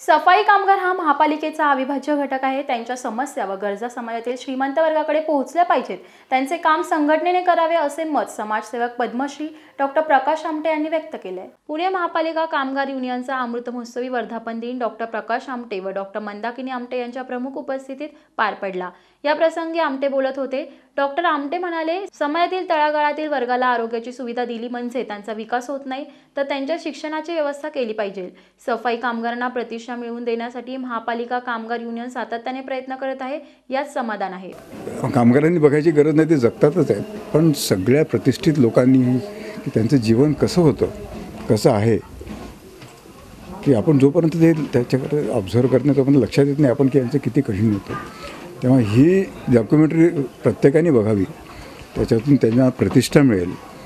सफाई कामगार हा महापालिकेचा अविभाज्य घटक आहे त्यांच्या समस्या व गरजा समाजातील श्रीमंत वर्गाकडे पोहोचल्या पाहिजेत त्यांचे काम संघटनेने करावे असे मत समाजसेवक पद्मश्री डॉक्टर प्रकाश आमटे यांनी व्यक्त केले पुणे महापालिका कामगार युनियनचा अमृत महोत्सवी वर्धापन दिन डॉक्टर प्रकाश आमटे व डॉक्टर मंदाकिनी आमटे यांच्या प्रमुख उपस्थितीत पार पडला या प्रसंगी आमटे बोलत होते डॉक्टर आमटे म्हणाले समाजातील तळागाळातील वर्गाला आरोग्याची सुविधा दिली म्हणजे त्यांचा विकास होत नाही तर त्यांच्या शिक्षणाची व्यवस्था केली पाहिजे सफाई कामगारांना प्रतिष्ठा मिळवून देण्यासाठी महापालिका कामगार युनियन सातत्याने प्रयत्न करत आहे यात समाधान आहे कामगारांनी बघायची गरज नाही ते जगतातच आहे पण सगळ्या प्रतिष्ठित लोकांनी त्यांचं जीवन कसं होतं कसं आहे की आपण जोपर्यंत ते त्याच्याकडे ऑब्झर्व नाही तोपर्यंत लक्षात येत नाही आपण की यांचं किती कठीण होतं तेव्हा ही डॉक्युमेंटरी प्रत्येकाने बघावी त्याच्यातून त्यांना प्रतिष्ठा मिळेल